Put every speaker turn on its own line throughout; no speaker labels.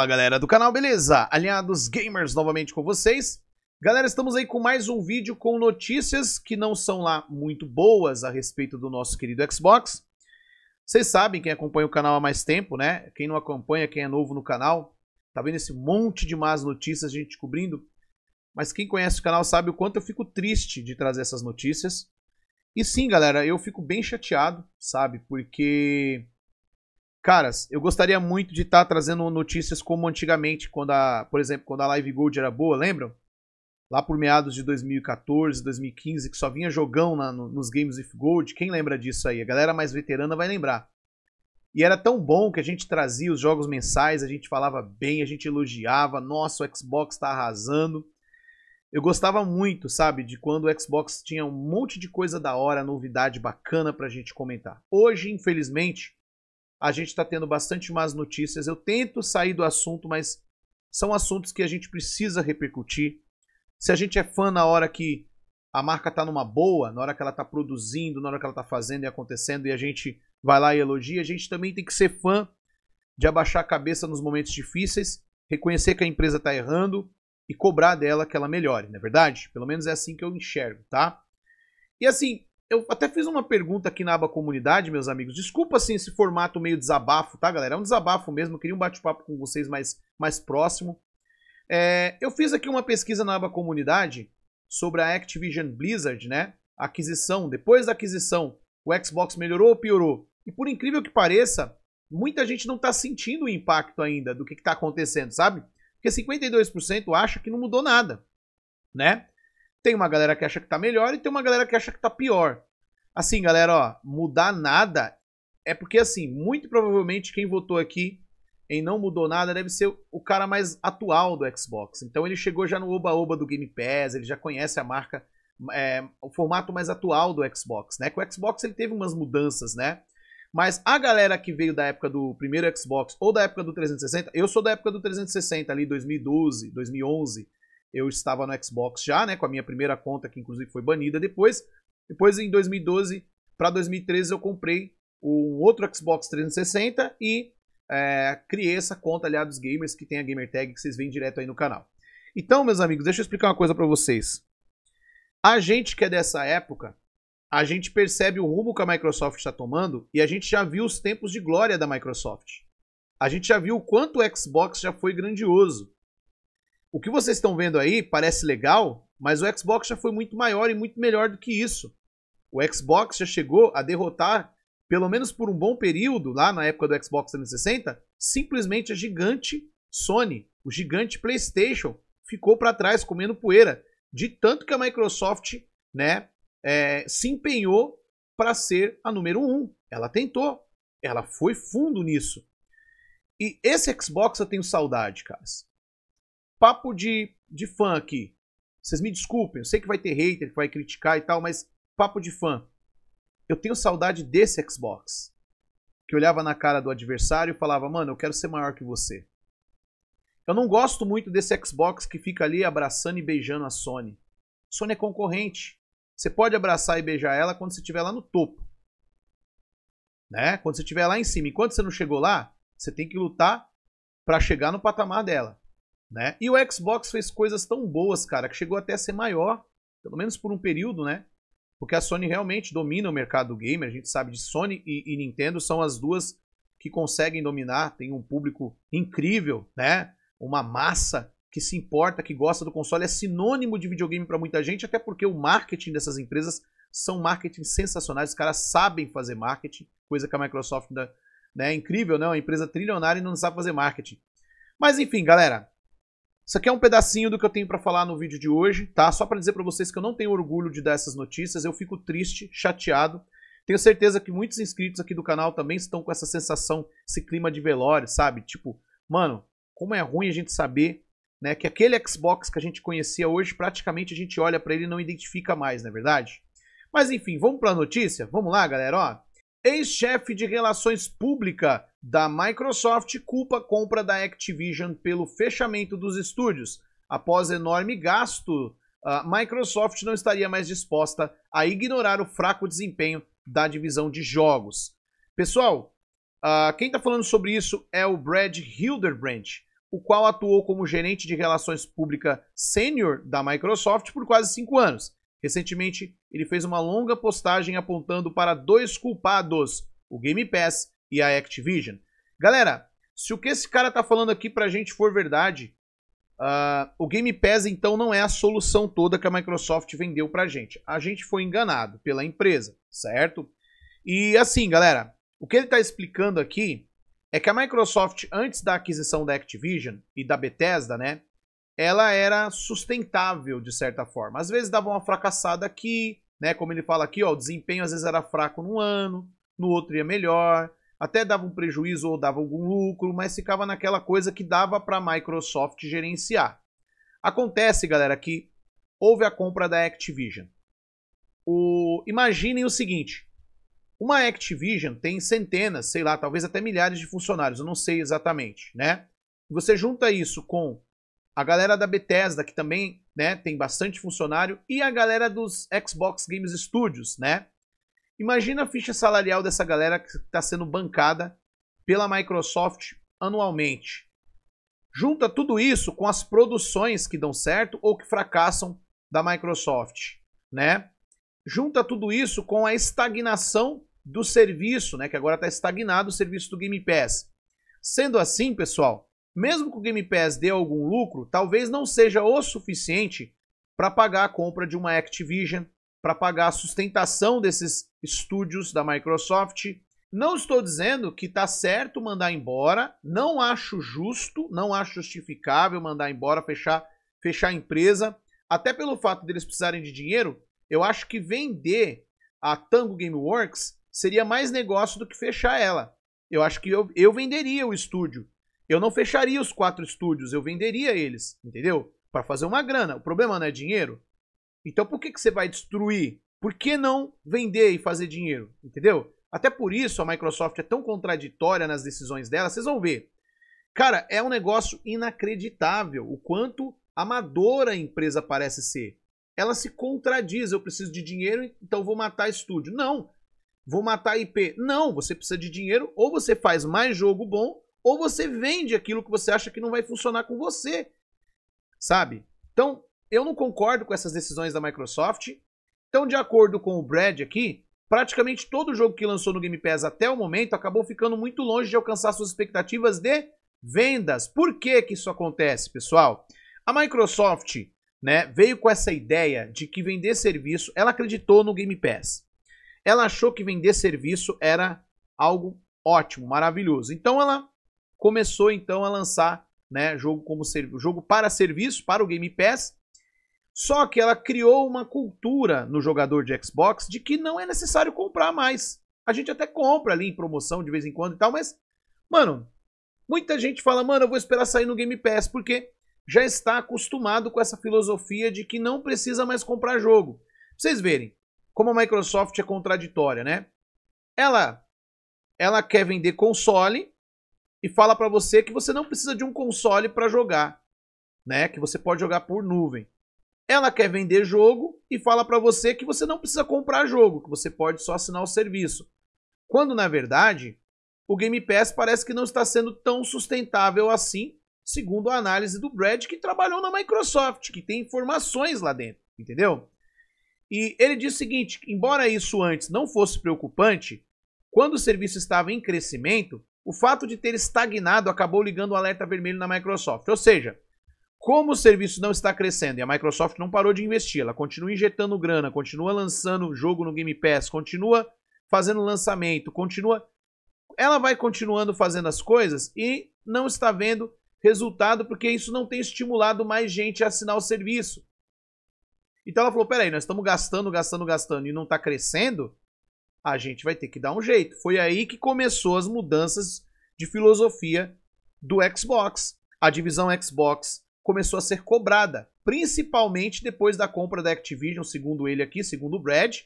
Fala galera do canal, beleza? Aliados Gamers novamente com vocês. Galera, estamos aí com mais um vídeo com notícias que não são lá muito boas a respeito do nosso querido Xbox. Vocês sabem, quem acompanha o canal há mais tempo, né? Quem não acompanha, quem é novo no canal, tá vendo esse monte de más notícias a gente cobrindo? Mas quem conhece o canal sabe o quanto eu fico triste de trazer essas notícias. E sim, galera, eu fico bem chateado, sabe? Porque Caras, eu gostaria muito de estar tá trazendo notícias como antigamente, quando a, por exemplo, quando a Live Gold era boa, lembram? Lá por meados de 2014, 2015, que só vinha jogão na, no, nos games If Gold. Quem lembra disso aí? A galera mais veterana vai lembrar. E era tão bom que a gente trazia os jogos mensais, a gente falava bem, a gente elogiava, nossa, o Xbox tá arrasando. Eu gostava muito, sabe, de quando o Xbox tinha um monte de coisa da hora, novidade bacana pra gente comentar. Hoje, infelizmente, a gente está tendo bastante más notícias. Eu tento sair do assunto, mas são assuntos que a gente precisa repercutir. Se a gente é fã na hora que a marca está numa boa, na hora que ela está produzindo, na hora que ela está fazendo e acontecendo, e a gente vai lá e elogia, a gente também tem que ser fã de abaixar a cabeça nos momentos difíceis, reconhecer que a empresa está errando e cobrar dela que ela melhore, não é verdade? Pelo menos é assim que eu enxergo, tá? E assim, eu até fiz uma pergunta aqui na aba comunidade, meus amigos. Desculpa, assim, esse formato meio desabafo, tá, galera? É um desabafo mesmo. Eu queria um bate-papo com vocês mais, mais próximo. É, eu fiz aqui uma pesquisa na aba comunidade sobre a Activision Blizzard, né? A aquisição. Depois da aquisição, o Xbox melhorou ou piorou? E por incrível que pareça, muita gente não tá sentindo o impacto ainda do que, que tá acontecendo, sabe? Porque 52% acha que não mudou nada, né? Tem uma galera que acha que tá melhor e tem uma galera que acha que tá pior. Assim, galera, ó, mudar nada é porque, assim, muito provavelmente quem votou aqui em não mudou nada deve ser o cara mais atual do Xbox. Então ele chegou já no oba-oba do Game Pass, ele já conhece a marca, é, o formato mais atual do Xbox, né? Com o Xbox ele teve umas mudanças, né? Mas a galera que veio da época do primeiro Xbox ou da época do 360, eu sou da época do 360 ali, 2012, 2011, eu estava no Xbox já, né, com a minha primeira conta, que inclusive foi banida depois. Depois, em 2012 para 2013, eu comprei um outro Xbox 360 e é, criei essa conta aliados gamers, que tem a gamertag que vocês veem direto aí no canal. Então, meus amigos, deixa eu explicar uma coisa para vocês. A gente que é dessa época, a gente percebe o rumo que a Microsoft está tomando e a gente já viu os tempos de glória da Microsoft. A gente já viu o quanto o Xbox já foi grandioso. O que vocês estão vendo aí parece legal, mas o Xbox já foi muito maior e muito melhor do que isso. O Xbox já chegou a derrotar, pelo menos por um bom período, lá na época do Xbox 360, simplesmente a gigante Sony, o gigante PlayStation, ficou para trás comendo poeira, de tanto que a Microsoft né, é, se empenhou para ser a número um. Ela tentou, ela foi fundo nisso. E esse Xbox eu tenho saudade, caras papo de, de fã aqui. Vocês me desculpem, eu sei que vai ter hater que vai criticar e tal, mas papo de fã. Eu tenho saudade desse Xbox. Que olhava na cara do adversário e falava, mano, eu quero ser maior que você. Eu não gosto muito desse Xbox que fica ali abraçando e beijando a Sony. Sony é concorrente. Você pode abraçar e beijar ela quando você estiver lá no topo. Né? Quando você estiver lá em cima. Enquanto você não chegou lá, você tem que lutar para chegar no patamar dela. Né? E o Xbox fez coisas tão boas, cara, que chegou até a ser maior, pelo menos por um período, né? Porque a Sony realmente domina o mercado do gamer, a gente sabe de Sony e, e Nintendo são as duas que conseguem dominar, tem um público incrível, né? Uma massa que se importa, que gosta do console, é sinônimo de videogame para muita gente, até porque o marketing dessas empresas são marketing sensacionais, os caras sabem fazer marketing, coisa que a Microsoft ainda, né? É incrível, né? Uma empresa trilionária e não sabe fazer marketing. Mas enfim, galera, isso aqui é um pedacinho do que eu tenho para falar no vídeo de hoje, tá? Só para dizer para vocês que eu não tenho orgulho de dar essas notícias, eu fico triste, chateado. Tenho certeza que muitos inscritos aqui do canal também estão com essa sensação, esse clima de velório, sabe? Tipo, mano, como é ruim a gente saber, né, que aquele Xbox que a gente conhecia hoje, praticamente a gente olha para ele e não identifica mais, não é verdade? Mas enfim, vamos para a notícia? Vamos lá, galera, ó. Ex-chefe de relações públicas da Microsoft culpa a compra da Activision pelo fechamento dos estúdios. Após enorme gasto, a Microsoft não estaria mais disposta a ignorar o fraco desempenho da divisão de jogos. Pessoal, uh, quem está falando sobre isso é o Brad Hildebrand, o qual atuou como gerente de relações públicas sênior da Microsoft por quase cinco anos. Recentemente, ele fez uma longa postagem apontando para dois culpados: o Game Pass e a Activision. Galera, se o que esse cara tá falando aqui pra gente for verdade, uh, o Game Pass então não é a solução toda que a Microsoft vendeu pra gente. A gente foi enganado pela empresa, certo? E assim, galera, o que ele tá explicando aqui é que a Microsoft, antes da aquisição da Activision e da Bethesda, né? Ela era sustentável de certa forma. Às vezes dava uma fracassada aqui, né? Como ele fala aqui, ó, o desempenho às vezes era fraco num ano, no outro ia melhor, até dava um prejuízo ou dava algum lucro, mas ficava naquela coisa que dava para a Microsoft gerenciar. Acontece, galera, que houve a compra da Activision. O... Imaginem o seguinte: uma Activision tem centenas, sei lá, talvez até milhares de funcionários, eu não sei exatamente, né? Você junta isso com a galera da Bethesda, que também né, tem bastante funcionário, e a galera dos Xbox Games Studios, né? Imagina a ficha salarial dessa galera que está sendo bancada pela Microsoft anualmente. Junta tudo isso com as produções que dão certo ou que fracassam da Microsoft, né? Junta tudo isso com a estagnação do serviço, né? Que agora está estagnado o serviço do Game Pass. Sendo assim, pessoal, mesmo que o Game Pass dê algum lucro, talvez não seja o suficiente para pagar a compra de uma Activision, para pagar a sustentação desses estúdios da Microsoft. Não estou dizendo que está certo mandar embora, não acho justo, não acho justificável mandar embora, fechar, fechar a empresa, até pelo fato deles precisarem de dinheiro, eu acho que vender a Tango Gameworks seria mais negócio do que fechar ela. Eu acho que eu, eu venderia o estúdio. Eu não fecharia os quatro estúdios, eu venderia eles, entendeu? Para fazer uma grana. O problema não é dinheiro? Então por que, que você vai destruir? Por que não vender e fazer dinheiro? Entendeu? Até por isso a Microsoft é tão contraditória nas decisões dela, vocês vão ver. Cara, é um negócio inacreditável o quanto amadora a empresa parece ser. Ela se contradiz, eu preciso de dinheiro, então vou matar estúdio. Não. Vou matar IP. Não, você precisa de dinheiro ou você faz mais jogo bom ou você vende aquilo que você acha que não vai funcionar com você. Sabe? Então, eu não concordo com essas decisões da Microsoft. Então, de acordo com o Brad aqui, praticamente todo jogo que lançou no Game Pass até o momento acabou ficando muito longe de alcançar suas expectativas de vendas. Por que que isso acontece, pessoal? A Microsoft, né, veio com essa ideia de que vender serviço, ela acreditou no Game Pass. Ela achou que vender serviço era algo ótimo, maravilhoso. Então ela começou então a lançar, né, jogo como ser, jogo para serviço, para o Game Pass, só que ela criou uma cultura no jogador de Xbox de que não é necessário comprar mais. A gente até compra ali em promoção de vez em quando e tal, mas, mano, muita gente fala, mano, eu vou esperar sair no Game Pass, porque já está acostumado com essa filosofia de que não precisa mais comprar jogo. Pra vocês verem como a Microsoft é contraditória, né? Ela ela quer vender console e fala para você que você não precisa de um console para jogar, né? Que você pode jogar por nuvem. Ela quer vender jogo e fala para você que você não precisa comprar jogo, que você pode só assinar o serviço. Quando na verdade, o Game Pass parece que não está sendo tão sustentável assim, segundo a análise do Brad, que trabalhou na Microsoft, que tem informações lá dentro, entendeu? E ele diz o seguinte: embora isso antes não fosse preocupante, quando o serviço estava em crescimento, o fato de ter estagnado acabou ligando o um alerta vermelho na Microsoft. Ou seja, como o serviço não está crescendo e a Microsoft não parou de investir, ela continua injetando grana, continua lançando jogo no Game Pass, continua fazendo lançamento, continua. Ela vai continuando fazendo as coisas e não está vendo resultado porque isso não tem estimulado mais gente a assinar o serviço. Então ela falou: peraí, nós estamos gastando, gastando, gastando e não está crescendo, a gente vai ter que dar um jeito. Foi aí que começou as mudanças de filosofia do Xbox. A divisão Xbox começou a ser cobrada, principalmente depois da compra da Activision, segundo ele aqui, segundo o Brad,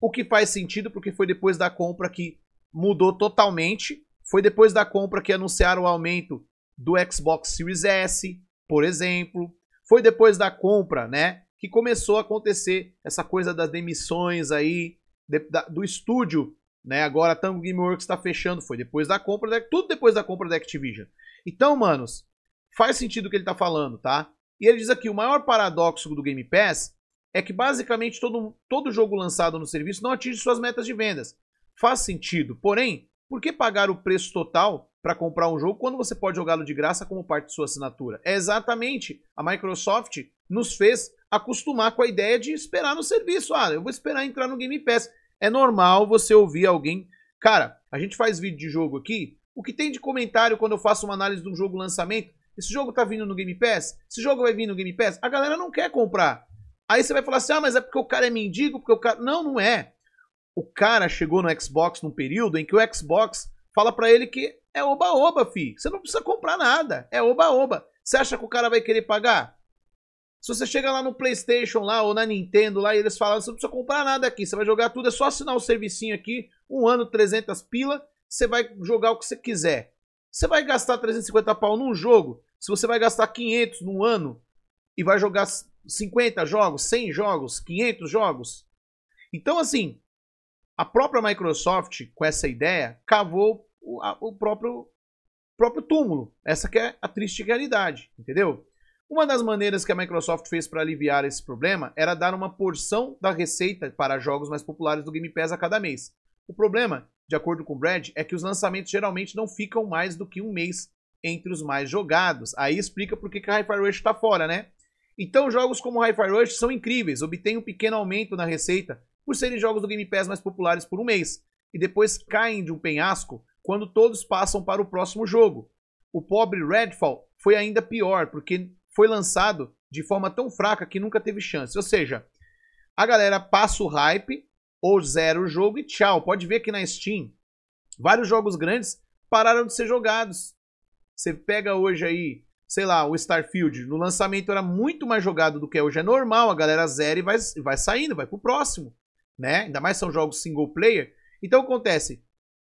o que faz sentido porque foi depois da compra que mudou totalmente, foi depois da compra que anunciaram o aumento do Xbox Series S, por exemplo, foi depois da compra, né, que começou a acontecer essa coisa das demissões aí de, da, do estúdio, né? Agora a Tango Gameworks está fechando, foi depois da compra, da, tudo depois da compra da Activision. Então, manos, faz sentido o que ele está falando, tá? E ele diz aqui: o maior paradoxo do Game Pass é que basicamente todo, todo jogo lançado no serviço não atinge suas metas de vendas. Faz sentido, porém, por que pagar o preço total para comprar um jogo quando você pode jogá-lo de graça como parte de sua assinatura? É exatamente a Microsoft nos fez acostumar com a ideia de esperar no serviço. Ah, eu vou esperar entrar no Game Pass. É normal você ouvir alguém. Cara, a gente faz vídeo de jogo aqui. O que tem de comentário quando eu faço uma análise de um jogo lançamento? Esse jogo tá vindo no Game Pass? Esse jogo vai vir no Game Pass? A galera não quer comprar. Aí você vai falar assim: ah, mas é porque o cara é mendigo, porque o cara. Não, não é. O cara chegou no Xbox num período em que o Xbox fala para ele que é oba-oba, fi. Você não precisa comprar nada. É oba-oba. Você acha que o cara vai querer pagar? Se você chega lá no PlayStation lá ou na Nintendo lá e eles falam, você não precisa comprar nada aqui, você vai jogar tudo, é só assinar o servicinho aqui, um ano, 300 pila, você vai jogar o que você quiser. Você vai gastar 350 pau num jogo, se você vai gastar 500 num ano e vai jogar 50 jogos, 100 jogos, 500 jogos. Então, assim, a própria Microsoft, com essa ideia, cavou o, a, o próprio, próprio túmulo. Essa que é a triste realidade, entendeu? Uma das maneiras que a Microsoft fez para aliviar esse problema era dar uma porção da receita para jogos mais populares do Game Pass a cada mês. O problema de acordo com o Brad, é que os lançamentos geralmente não ficam mais do que um mês entre os mais jogados. Aí explica por que, a Hi-Fi Rush está fora, né? Então, jogos como Hi-Fi Rush são incríveis, obtêm um pequeno aumento na receita por serem jogos do Game Pass mais populares por um mês, e depois caem de um penhasco quando todos passam para o próximo jogo. O pobre Redfall foi ainda pior, porque foi lançado de forma tão fraca que nunca teve chance. Ou seja, a galera passa o hype, ou zero o jogo e tchau. Pode ver que na Steam, vários jogos grandes pararam de ser jogados. Você pega hoje aí, sei lá, o Starfield, no lançamento era muito mais jogado do que é hoje. É normal, a galera zera e vai, vai saindo, vai pro próximo. Né? Ainda mais são jogos single player. Então acontece.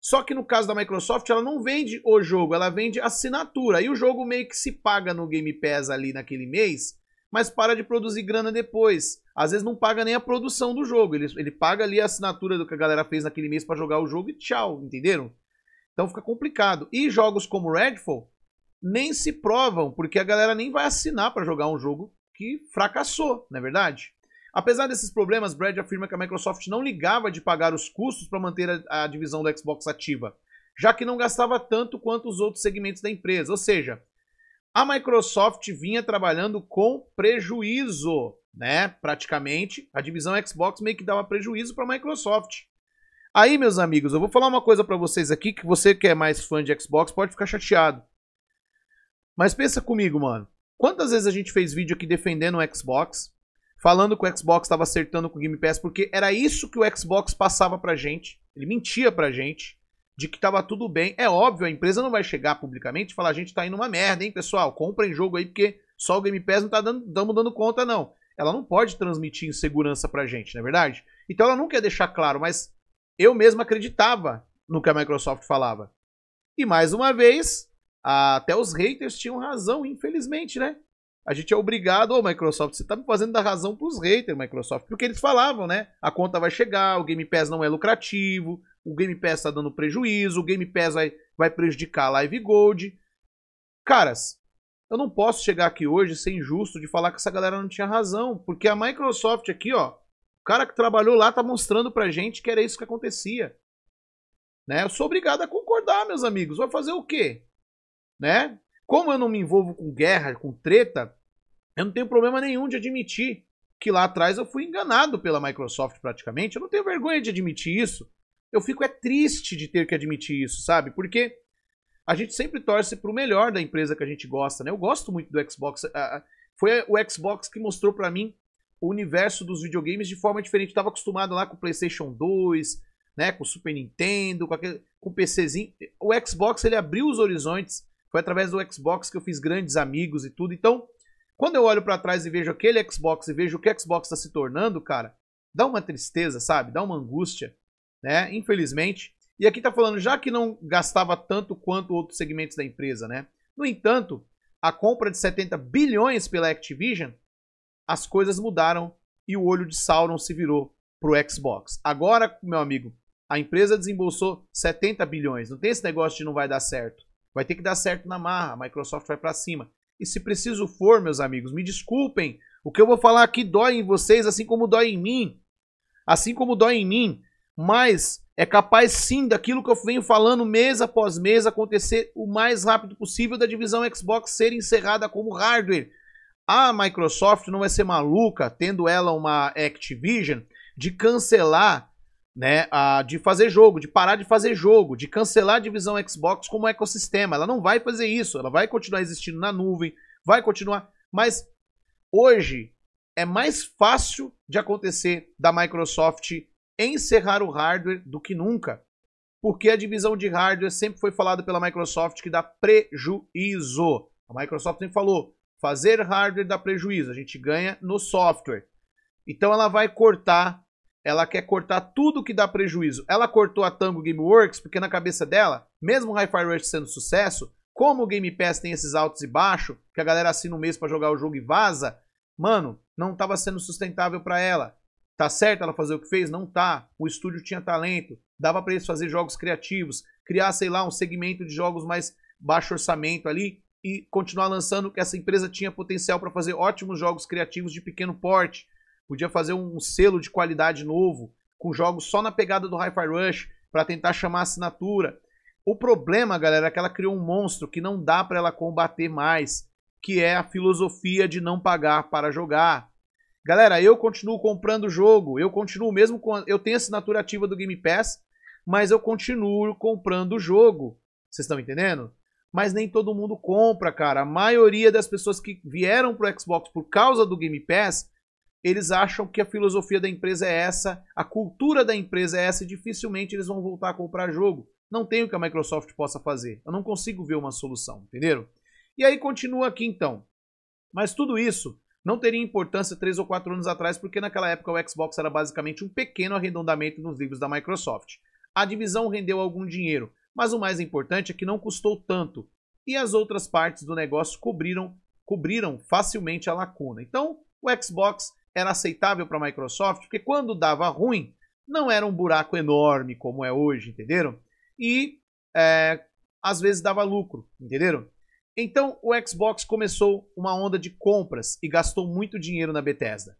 Só que no caso da Microsoft, ela não vende o jogo, ela vende assinatura. E o jogo meio que se paga no Game Pass ali naquele mês, mas para de produzir grana depois às vezes não paga nem a produção do jogo. Ele, ele paga ali a assinatura do que a galera fez naquele mês para jogar o jogo e tchau, entenderam? Então fica complicado. E jogos como Redfall nem se provam, porque a galera nem vai assinar para jogar um jogo que fracassou, não é verdade? Apesar desses problemas, Brad afirma que a Microsoft não ligava de pagar os custos para manter a, a divisão do Xbox ativa, já que não gastava tanto quanto os outros segmentos da empresa. Ou seja, a Microsoft vinha trabalhando com prejuízo, né? Praticamente, a divisão Xbox meio que dava prejuízo para a Microsoft. Aí, meus amigos, eu vou falar uma coisa para vocês aqui que você que é mais fã de Xbox pode ficar chateado. Mas pensa comigo, mano. Quantas vezes a gente fez vídeo aqui defendendo o Xbox, falando que o Xbox estava acertando com o Game Pass, porque era isso que o Xbox passava pra gente. Ele mentia pra gente de que estava tudo bem. É óbvio, a empresa não vai chegar publicamente e falar: a gente está indo uma merda, hein, pessoal? Comprem jogo aí porque só o Game Pass não está dando, tamo dando conta, não. Ela não pode transmitir insegurança para a gente, não é verdade? Então ela não quer deixar claro, mas eu mesmo acreditava no que a Microsoft falava. E mais uma vez, até os haters tinham razão, infelizmente, né? A gente é obrigado, ô oh, Microsoft, você tá me fazendo dar razão pros haters, Microsoft, porque eles falavam, né? A conta vai chegar, o Game Pass não é lucrativo, o Game Pass está dando prejuízo, o Game Pass vai, vai prejudicar a Live Gold. Caras, eu não posso chegar aqui hoje ser injusto de falar que essa galera não tinha razão, porque a Microsoft aqui, ó, o cara que trabalhou lá tá mostrando pra gente que era isso que acontecia. Né? Eu sou obrigado a concordar, meus amigos. Vai fazer o quê? Né? Como eu não me envolvo com guerra, com treta, eu não tenho problema nenhum de admitir que lá atrás eu fui enganado pela Microsoft praticamente. Eu não tenho vergonha de admitir isso. Eu fico é triste de ter que admitir isso, sabe? Porque a gente sempre torce para o melhor da empresa que a gente gosta, né? Eu gosto muito do Xbox. Foi o Xbox que mostrou para mim o universo dos videogames de forma diferente. Eu tava acostumado lá com o PlayStation 2, né, com o Super Nintendo, com, aquele, com o PCzinho. O Xbox ele abriu os horizontes. Foi através do Xbox que eu fiz grandes amigos e tudo. Então, quando eu olho para trás e vejo aquele Xbox e vejo o que o Xbox está se tornando, cara, dá uma tristeza, sabe? Dá uma angústia né? Infelizmente. E aqui está falando, já que não gastava tanto quanto outros segmentos da empresa, né? No entanto, a compra de 70 bilhões pela Activision, as coisas mudaram e o olho de Sauron se virou para o Xbox. Agora, meu amigo, a empresa desembolsou 70 bilhões. Não tem esse negócio de não vai dar certo. Vai ter que dar certo na marra. A Microsoft vai para cima. E se preciso for, meus amigos, me desculpem. O que eu vou falar aqui dói em vocês, assim como dói em mim. Assim como dói em mim mas é capaz sim daquilo que eu venho falando mês após mês acontecer o mais rápido possível da divisão Xbox ser encerrada como hardware. A Microsoft não vai ser maluca, tendo ela uma Activision, de cancelar, né, a, de fazer jogo, de parar de fazer jogo, de cancelar a divisão Xbox como ecossistema. Ela não vai fazer isso, ela vai continuar existindo na nuvem, vai continuar, mas hoje é mais fácil de acontecer da Microsoft encerrar o hardware do que nunca. Porque a divisão de hardware sempre foi falada pela Microsoft que dá prejuízo. A Microsoft sempre falou: fazer hardware dá prejuízo, a gente ganha no software. Então ela vai cortar, ela quer cortar tudo que dá prejuízo. Ela cortou a Tango Gameworks porque na cabeça dela, mesmo o Hi-Fi Rush sendo sucesso, como o Game Pass tem esses altos e baixos, que a galera assina um mês para jogar o jogo e vaza, mano, não estava sendo sustentável para ela. Tá certo ela fazer o que fez? Não tá. O estúdio tinha talento, dava para eles fazer jogos criativos, criar, sei lá, um segmento de jogos mais baixo orçamento ali e continuar lançando que essa empresa tinha potencial para fazer ótimos jogos criativos de pequeno porte. Podia fazer um selo de qualidade novo, com jogos só na pegada do Hi-Fi Rush, para tentar chamar assinatura. O problema, galera, é que ela criou um monstro que não dá para ela combater mais, que é a filosofia de não pagar para jogar. Galera, eu continuo comprando o jogo, eu continuo mesmo com, eu tenho assinatura ativa do Game Pass, mas eu continuo comprando o jogo. Vocês estão entendendo? Mas nem todo mundo compra, cara. A maioria das pessoas que vieram pro Xbox por causa do Game Pass, eles acham que a filosofia da empresa é essa, a cultura da empresa é essa, e dificilmente eles vão voltar a comprar jogo. Não tem o que a Microsoft possa fazer. Eu não consigo ver uma solução, entenderam? E aí continua aqui então. Mas tudo isso não teria importância três ou quatro anos atrás, porque naquela época o Xbox era basicamente um pequeno arredondamento nos livros da Microsoft. A divisão rendeu algum dinheiro, mas o mais importante é que não custou tanto, e as outras partes do negócio cobriram, cobriram facilmente a lacuna. Então, o Xbox era aceitável para a Microsoft, porque quando dava ruim, não era um buraco enorme como é hoje, entenderam? E é, às vezes dava lucro, entenderam? Então o Xbox começou uma onda de compras e gastou muito dinheiro na Bethesda.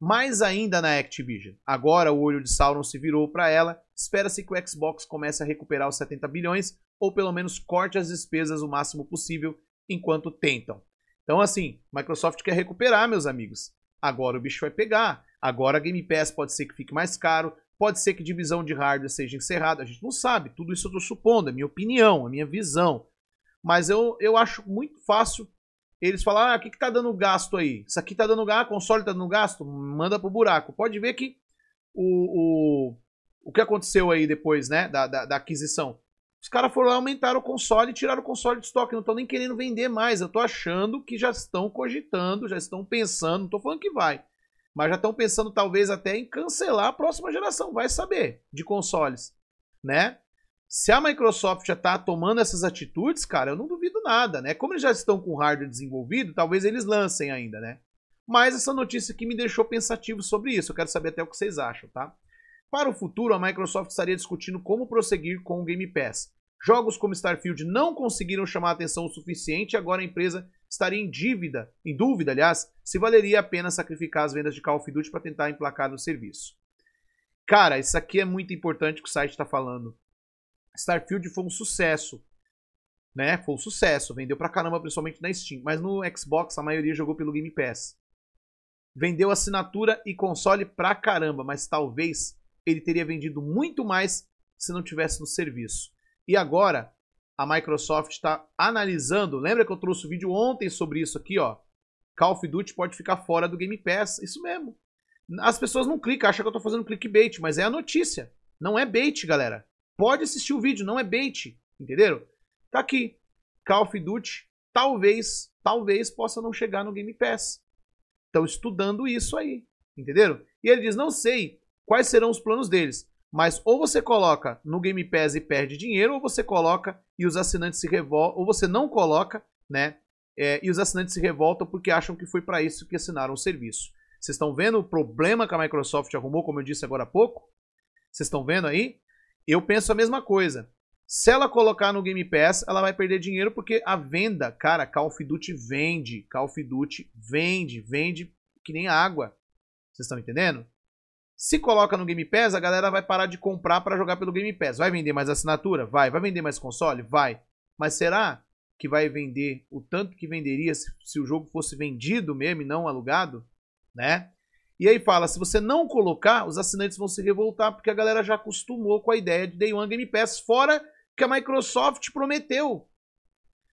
Mais ainda na Activision. Agora o olho de Sauron se virou para ela. Espera-se que o Xbox comece a recuperar os 70 bilhões ou pelo menos corte as despesas o máximo possível enquanto tentam. Então assim, Microsoft quer recuperar, meus amigos. Agora o bicho vai pegar. Agora a Game Pass pode ser que fique mais caro, pode ser que divisão de hardware seja encerrada, a gente não sabe. Tudo isso eu estou supondo, é minha opinião, a é minha visão. Mas eu, eu acho muito fácil eles falar, ah, o que, que tá dando gasto aí? Isso aqui está dando gasto, console está dando gasto? Manda pro buraco. Pode ver que o, o, o que aconteceu aí depois, né, da, da, da aquisição. Os caras foram lá, aumentaram o console e tiraram o console de estoque. Não estão nem querendo vender mais. Eu estou achando que já estão cogitando, já estão pensando. Não estou falando que vai. Mas já estão pensando, talvez, até em cancelar a próxima geração. Vai saber de consoles, né? Se a Microsoft já está tomando essas atitudes, cara, eu não duvido nada, né? Como eles já estão com o hardware desenvolvido, talvez eles lancem ainda, né? Mas essa notícia que me deixou pensativo sobre isso, eu quero saber até o que vocês acham, tá? Para o futuro, a Microsoft estaria discutindo como prosseguir com o Game Pass. Jogos como Starfield não conseguiram chamar atenção o suficiente e agora a empresa estaria em dívida, em dúvida, aliás, se valeria a pena sacrificar as vendas de Call of Duty para tentar emplacar no serviço. Cara, isso aqui é muito importante que o site está falando. Starfield foi um sucesso. Né? Foi um sucesso. Vendeu pra caramba, principalmente na Steam. Mas no Xbox a maioria jogou pelo Game Pass. Vendeu assinatura e console pra caramba, mas talvez ele teria vendido muito mais se não tivesse no serviço. E agora a Microsoft está analisando. Lembra que eu trouxe o um vídeo ontem sobre isso aqui, ó? Call of Duty pode ficar fora do Game Pass. Isso mesmo. As pessoas não clicam, acham que eu estou fazendo clickbait, mas é a notícia. Não é bait, galera. Pode assistir o vídeo, não é bait, entenderam? Tá aqui, Call of Duty, talvez, talvez possa não chegar no Game Pass. Estão estudando isso aí, entenderam? E ele diz, não sei quais serão os planos deles, mas ou você coloca no Game Pass e perde dinheiro, ou você coloca e os assinantes se revoltam, ou você não coloca, né? É, e os assinantes se revoltam porque acham que foi para isso que assinaram o serviço. Vocês estão vendo o problema que a Microsoft arrumou, como eu disse agora há pouco? Vocês estão vendo aí? Eu penso a mesma coisa. Se ela colocar no Game Pass, ela vai perder dinheiro porque a venda, cara, Call of Duty vende, Call of Duty vende, vende que nem água. Vocês estão entendendo? Se coloca no Game Pass, a galera vai parar de comprar para jogar pelo Game Pass. Vai vender mais assinatura? Vai. Vai vender mais console? Vai. Mas será que vai vender o tanto que venderia se, se o jogo fosse vendido mesmo e não alugado? Né? E aí fala, se você não colocar, os assinantes vão se revoltar, porque a galera já acostumou com a ideia de Day One Game Pass, fora que a Microsoft prometeu.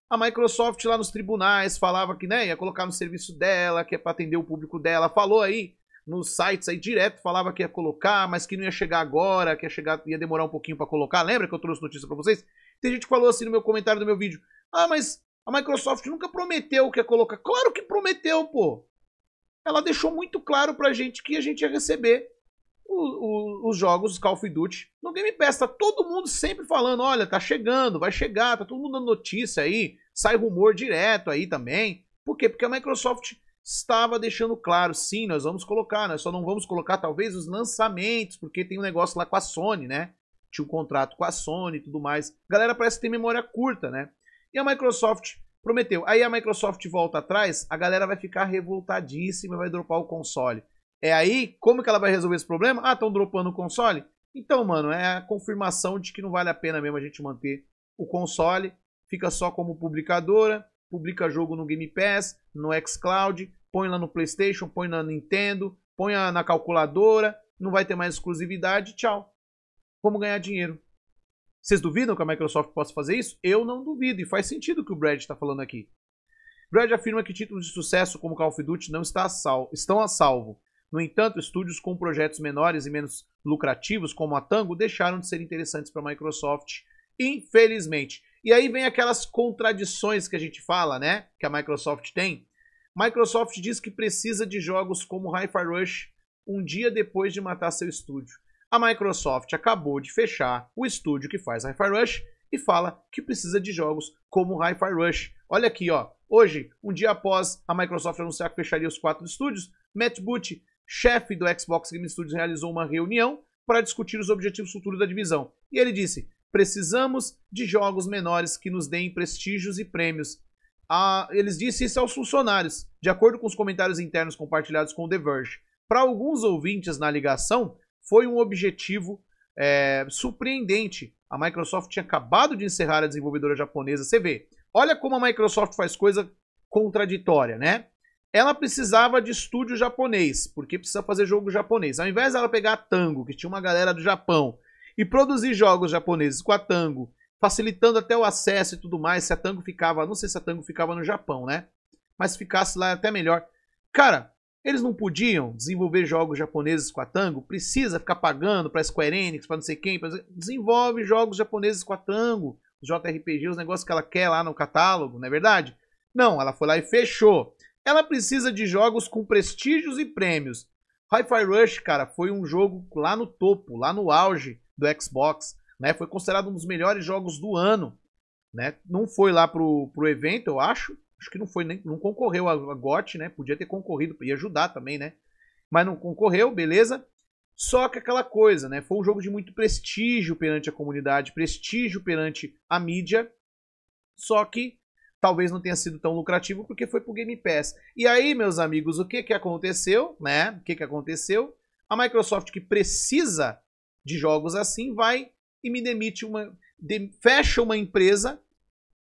A Microsoft lá nos tribunais falava que né, ia colocar no serviço dela, que é para atender o público dela. Falou aí nos sites aí direto, falava que ia colocar, mas que não ia chegar agora, que ia chegar, ia demorar um pouquinho para colocar. Lembra que eu trouxe notícia para vocês? Tem gente que falou assim no meu comentário do meu vídeo: "Ah, mas a Microsoft nunca prometeu que ia colocar". Claro que prometeu, pô ela deixou muito claro pra gente que a gente ia receber o, o, os jogos, os Call of Duty, no Game Pass. Tá todo mundo sempre falando, olha, tá chegando, vai chegar, tá todo mundo dando notícia aí, sai rumor direto aí também. Por quê? Porque a Microsoft estava deixando claro, sim, nós vamos colocar, nós só não vamos colocar talvez os lançamentos, porque tem um negócio lá com a Sony, né? Tinha um contrato com a Sony e tudo mais. A galera parece ter memória curta, né? E a Microsoft prometeu. Aí a Microsoft volta atrás, a galera vai ficar revoltadíssima e vai dropar o console. É aí, como que ela vai resolver esse problema? Ah, estão dropando o console? Então, mano, é a confirmação de que não vale a pena mesmo a gente manter o console. Fica só como publicadora, publica jogo no Game Pass, no xCloud, põe lá no PlayStation, põe na Nintendo, põe na calculadora, não vai ter mais exclusividade, tchau. Como ganhar dinheiro? Vocês duvidam que a Microsoft possa fazer isso? Eu não duvido, e faz sentido o que o Brad está falando aqui. Brad afirma que títulos de sucesso como Call of Duty não está a estão a salvo. No entanto, estúdios com projetos menores e menos lucrativos, como a Tango, deixaram de ser interessantes para a Microsoft, infelizmente. E aí vem aquelas contradições que a gente fala, né? Que a Microsoft tem. Microsoft diz que precisa de jogos como Hi-Fi Rush um dia depois de matar seu estúdio a Microsoft acabou de fechar o estúdio que faz Hi-Fi Rush e fala que precisa de jogos como Hi-Fi Rush. Olha aqui, ó. Hoje, um dia após a Microsoft anunciar que fecharia os quatro estúdios, Matt Booth, chefe do Xbox Game Studios, realizou uma reunião para discutir os objetivos futuros da divisão. E ele disse: "Precisamos de jogos menores que nos deem prestígios e prêmios." Ah, eles disseram isso é aos funcionários, de acordo com os comentários internos compartilhados com o The Verge. Para alguns ouvintes na ligação, foi um objetivo é, surpreendente. A Microsoft tinha acabado de encerrar a desenvolvedora japonesa. Você vê, olha como a Microsoft faz coisa contraditória, né? Ela precisava de estúdio japonês, porque precisa fazer jogo japonês. Ao invés dela pegar a Tango, que tinha uma galera do Japão, e produzir jogos japoneses com a Tango, facilitando até o acesso e tudo mais, se a Tango ficava, não sei se a Tango ficava no Japão, né? Mas ficasse lá até melhor. Cara, eles não podiam desenvolver jogos japoneses com a Tango? Precisa ficar pagando para Square Enix, para não sei quem? Pra... Desenvolve jogos japoneses com a Tango, os JRPG, os negócios que ela quer lá no catálogo, não é verdade? Não, ela foi lá e fechou. Ela precisa de jogos com prestígios e prêmios. Hi-Fi Rush, cara, foi um jogo lá no topo, lá no auge do Xbox, né? Foi considerado um dos melhores jogos do ano, né? Não foi lá pro, pro evento, eu acho, acho que não foi nem, não concorreu a, a GOT, né? Podia ter concorrido, ia ajudar também, né? Mas não concorreu, beleza? Só que aquela coisa, né? Foi um jogo de muito prestígio perante a comunidade, prestígio perante a mídia. Só que talvez não tenha sido tão lucrativo porque foi pro Game Pass. E aí, meus amigos, o que que aconteceu, né? O que que aconteceu? A Microsoft que precisa de jogos assim vai e me demite uma de, fecha uma empresa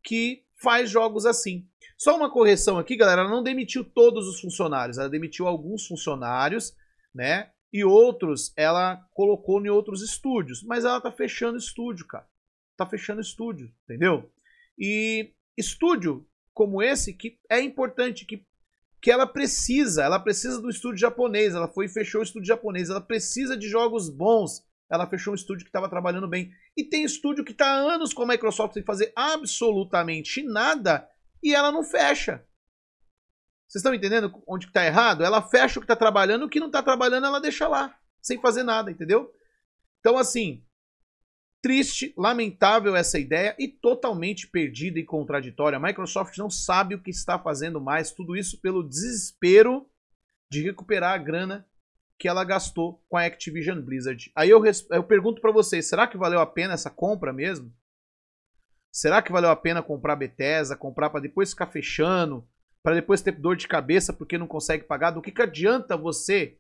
que faz jogos assim. Só uma correção aqui, galera, ela não demitiu todos os funcionários, ela demitiu alguns funcionários, né? E outros ela colocou em outros estúdios, mas ela tá fechando estúdio, cara. Tá fechando estúdio, entendeu? E estúdio como esse que é importante que que ela precisa, ela precisa do estúdio japonês, ela foi e fechou o estúdio japonês, ela precisa de jogos bons. Ela fechou um estúdio que estava trabalhando bem. E tem estúdio que está há anos com a Microsoft sem fazer absolutamente nada e ela não fecha. Vocês estão entendendo onde está errado? Ela fecha o que está trabalhando, o que não está trabalhando ela deixa lá, sem fazer nada, entendeu? Então, assim, triste, lamentável essa ideia e totalmente perdida e contraditória. A Microsoft não sabe o que está fazendo mais, tudo isso pelo desespero de recuperar a grana que ela gastou com a Activision Blizzard. Aí eu, eu pergunto para vocês, será que valeu a pena essa compra mesmo? Será que valeu a pena comprar Bethesda, comprar para depois ficar fechando, para depois ter dor de cabeça porque não consegue pagar? Do que, que adianta você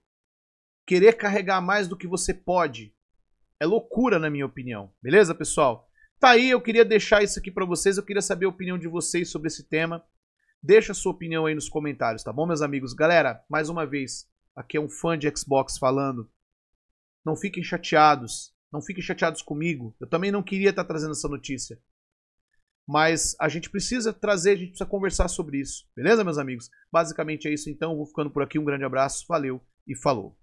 querer carregar mais do que você pode? É loucura, na minha opinião. Beleza, pessoal? Tá aí, eu queria deixar isso aqui para vocês, eu queria saber a opinião de vocês sobre esse tema. Deixa a sua opinião aí nos comentários, tá bom, meus amigos? Galera, mais uma vez, aqui é um fã de Xbox falando. Não fiquem chateados, não fiquem chateados comigo. Eu também não queria estar tá trazendo essa notícia. Mas a gente precisa trazer, a gente precisa conversar sobre isso. Beleza, meus amigos? Basicamente é isso então. Vou ficando por aqui. Um grande abraço, valeu e falou.